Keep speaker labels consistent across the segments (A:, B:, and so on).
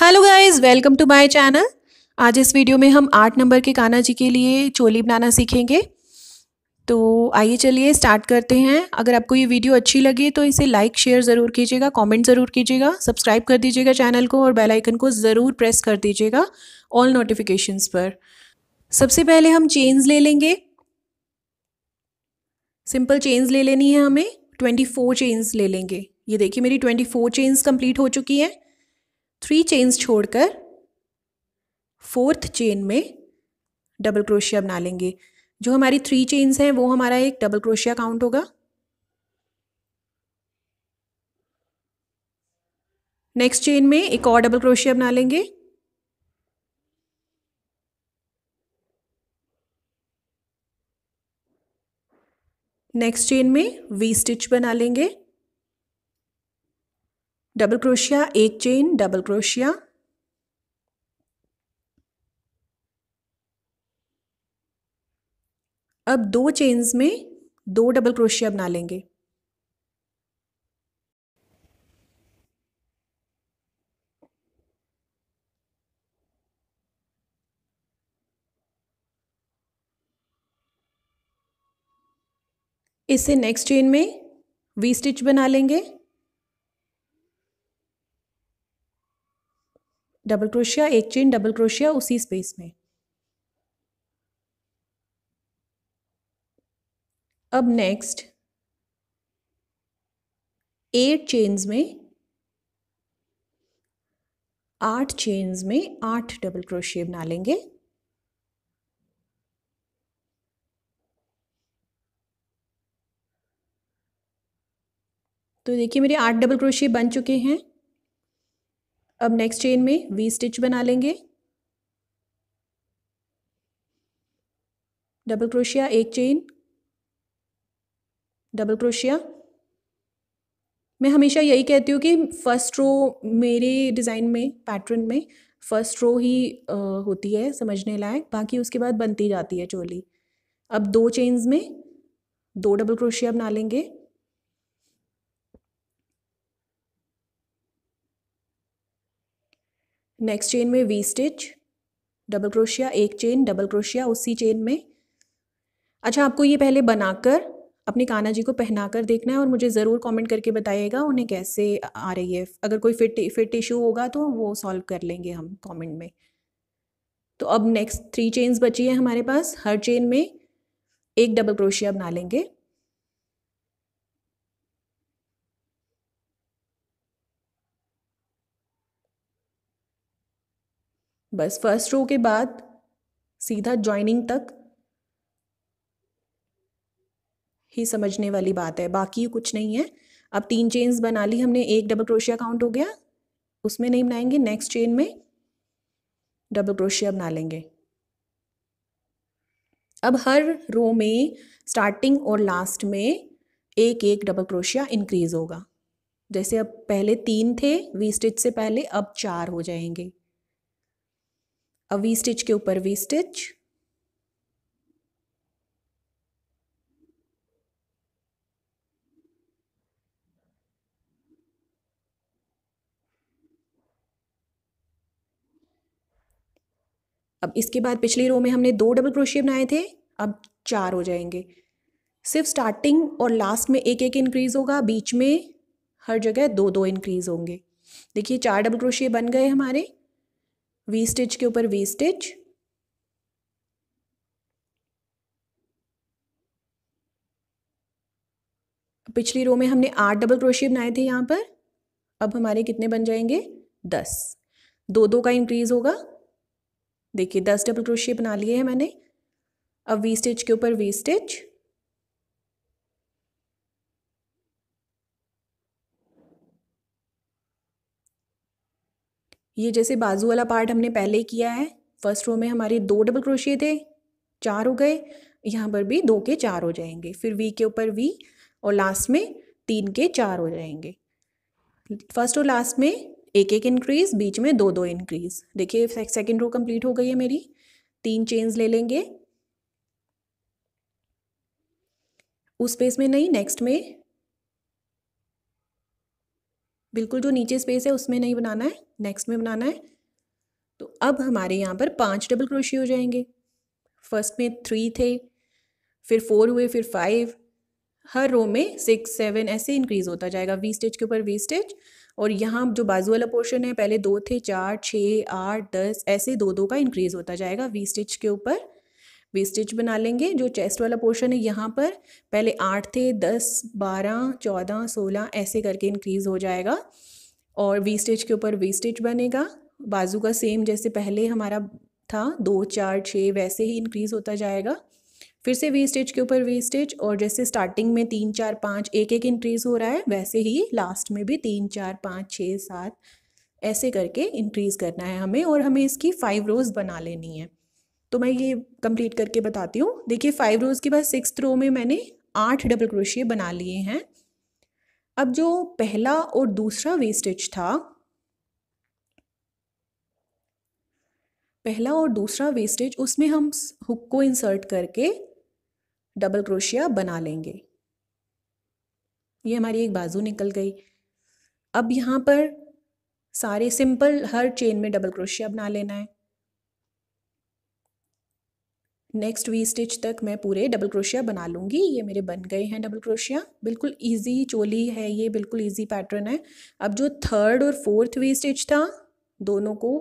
A: hello guys welcome to my channel आज इस video में हम आठ नंबर के कान्हा जी के लिए चोली बनाना सीखेंगे तो आइए चलिए स्टार्ट करते हैं अगर आपको ये वीडियो अच्छी लगे तो इसे लाइक शेयर ज़रूर कीजिएगा कमेंट ज़रूर कीजिएगा सब्सक्राइब कर दीजिएगा चैनल को और बेल आइकन को ज़रूर प्रेस कर दीजिएगा ऑल नोटिफिकेशंस पर सबसे पहले हम चेन्स ले लेंगे सिंपल चेन्स ले लेनी है हमें ट्वेंटी फोर ले लेंगे ये देखिए मेरी ट्वेंटी फोर चेन्स कंप्लीट हो चुकी हैं थ्री चेन्स छोड़कर फोर्थ चेन में डबल क्रोशिया बना लेंगे जो हमारी थ्री चेन्स हैं वो हमारा एक डबल क्रोशिया काउंट होगा नेक्स्ट चेन में एक और डबल क्रोशिया बना लेंगे नेक्स्ट चेन में वी स्टिच बना लेंगे डबल क्रोशिया एक चेन डबल क्रोशिया अब दो चेन्स में दो डबल क्रोशिया बना लेंगे इसे नेक्स्ट चेन में वी स्टिच बना लेंगे डबल क्रोशिया एक चेन डबल क्रोशिया उसी स्पेस में अब नेक्स्ट एट चेन्स में आठ चेन्स में आठ डबल क्रोशिया बना लेंगे तो देखिए मेरे आठ डबल क्रोशिया बन चुके हैं अब नेक्स्ट चेन में वी स्टिच बना लेंगे डबल क्रोशिया एक चेन डबल क्रोशिया मैं हमेशा यही कहती हूँ कि फ़र्स्ट रो मेरे डिज़ाइन में पैटर्न में फ़र्स्ट रो ही आ, होती है समझने लायक बाकी उसके बाद बनती जाती है चोली अब दो चेन्स में दो डबल क्रोशिया बना लेंगे नेक्स्ट चेन में वी स्टिच डबल क्रोशिया एक चेन डबल क्रोशिया उसी चेन में अच्छा आपको ये पहले बनाकर अपने काना जी को पहनाकर देखना है और मुझे ज़रूर कमेंट करके बताइएगा उन्हें कैसे आ रही है अगर कोई फिट फिट इशू होगा तो वो सॉल्व कर लेंगे हम कमेंट में तो अब नेक्स्ट थ्री चेन्स बची है हमारे पास हर चेन में एक डबल क्रोशिया बना लेंगे बस फर्स्ट रो के बाद सीधा ज्वाइनिंग तक ही समझने वाली बात है बाकी कुछ नहीं है अब तीन चेन्स बना ली हमने एक डबल क्रोशिया काउंट हो गया उसमें नहीं बनाएंगे नेक्स्ट चेन में डबल क्रोशिया बना लेंगे अब हर रो में स्टार्टिंग और लास्ट में एक एक डबल क्रोशिया इंक्रीज होगा जैसे अब पहले तीन थे वी स्टिच से पहले अब चार हो जाएंगे अब वी स्टिच के ऊपर वी स्टिच अब इसके बाद पिछली रो में हमने दो डबल क्रोशिया बनाए थे अब चार हो जाएंगे सिर्फ स्टार्टिंग और लास्ट में एक एक इंक्रीज़ होगा बीच में हर जगह दो दो इंक्रीज़ होंगे देखिए चार डबल क्रोशिया बन गए हमारे वी स्टिच के ऊपर वी स्टिच पिछली रो में हमने आठ डबल क्रोशिए बनाए थे यहाँ पर अब हमारे कितने बन जाएंगे दस दो दो का इंक्रीज होगा देखिए दस डबल क्रोशिए बना लिए हैं मैंने अब वी स्टिच के ऊपर वी स्टिच ये जैसे बाजू वाला पार्ट हमने पहले ही किया है फर्स्ट रो में हमारे दो डबल क्रोशिए थे चार हो गए यहाँ पर भी दो के चार हो जाएंगे फिर वी के ऊपर वी और लास्ट में तीन के चार हो जाएंगे फर्स्ट और लास्ट में एक एक इंक्रीज़ बीच में दो दो इंक्रीज़ देखिए सेकेंड रो कंप्लीट हो गई है मेरी तीन चेन्स ले लेंगे उस स्पेस में नहीं नेक्स्ट में बिल्कुल जो नीचे स्पेस है उसमें नहीं बनाना है नेक्स्ट में बनाना है तो अब हमारे यहाँ पर पांच डबल क्रोशी हो जाएंगे फर्स्ट में थ्री थे फिर फोर हुए फिर फाइव हर रो में सिक्स सेवन ऐसे इंक्रीज़ होता जाएगा वी स्टेज के ऊपर वी स्टेज और यहाँ जो बाजू वाला पोर्शन है पहले दो थे चार छः आठ दस ऐसे दो दो का इंक्रीज़ होता जाएगा वी स्टिच के ऊपर स्टिच बना लेंगे जो चेस्ट वाला पोर्शन है यहाँ पर पहले आठ थे दस बारह चौदह सोलह ऐसे करके इंक्रीज़ हो जाएगा और वी स्टिच के ऊपर स्टिच बनेगा बाजू का सेम जैसे पहले हमारा था दो चार छः वैसे ही इंक्रीज़ होता जाएगा फिर से वी स्टिच के ऊपर स्टिच और जैसे स्टार्टिंग में तीन चार पाँच एक एक इंक्रीज़ हो रहा है वैसे ही लास्ट में भी तीन चार पाँच छः सात ऐसे करके इंक्रीज़ करना है हमें और हमें इसकी फाइव रोज़ बना लेनी है तो मैं ये कंप्लीट करके बताती हूँ देखिए फाइव रोज़ के बाद सिक्स रो में मैंने आठ डबल क्रोशिए बना लिए हैं अब जो पहला और दूसरा वेस्टेज था पहला और दूसरा वेस्टेज उसमें हम हुक को इंसर्ट करके डबल क्रोशिया बना लेंगे ये हमारी एक बाजू निकल गई अब यहाँ पर सारे सिंपल हर चेन में डबल क्रोशिया बना लेना है नेक्स्ट वी स्टिच तक मैं पूरे डबल क्रोशिया बना लूँगी ये मेरे बन गए हैं डबल क्रोशिया बिल्कुल इजी चोली है ये बिल्कुल इजी पैटर्न है अब जो थर्ड और फोर्थ वी स्टिच था दोनों को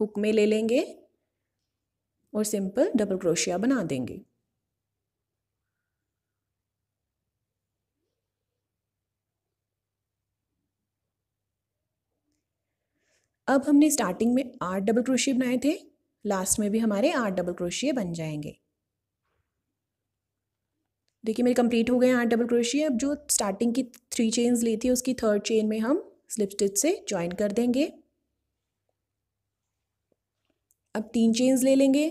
A: हुक में ले लेंगे और सिंपल डबल क्रोशिया बना देंगे अब हमने स्टार्टिंग में आठ डबल क्रोशिया बनाए थे लास्ट में भी हमारे आठ डबल क्रोशिए बन जाएंगे देखिए मेरे कंप्लीट हो गए आठ डबल क्रोशिए अब जो स्टार्टिंग की थ्री चेन्स ली थी उसकी थर्ड चेन में हम स्लिप स्टिच से ज्वाइन कर देंगे अब तीन चेन्स ले लेंगे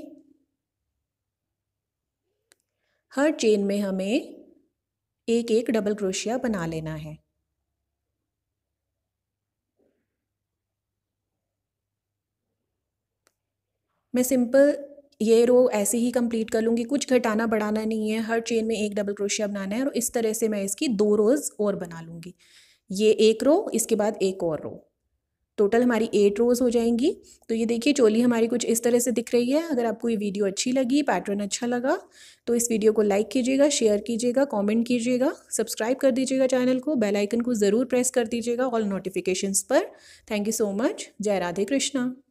A: हर चेन में हमें एक एक डबल क्रोशिया बना लेना है मैं सिंपल ये रो ऐसे ही कंप्लीट कर लूँगी कुछ घटाना बढ़ाना नहीं है हर चेन में एक डबल क्रोशिया बनाना है और इस तरह से मैं इसकी दो रोज़ और बना लूँगी ये एक रो इसके बाद एक और रो टोटल हमारी एट रोज़ हो जाएंगी तो ये देखिए चोली हमारी कुछ इस तरह से दिख रही है अगर आपको ये वीडियो अच्छी लगी पैटर्न अच्छा लगा तो इस वीडियो को लाइक कीजिएगा शेयर कीजिएगा कमेंट कीजिएगा सब्सक्राइब कर दीजिएगा चैनल को बेल आइकन को ज़रूर प्रेस कर दीजिएगा ऑल नोटिफिकेशंस पर थैंक यू सो मच जय राधे कृष्णा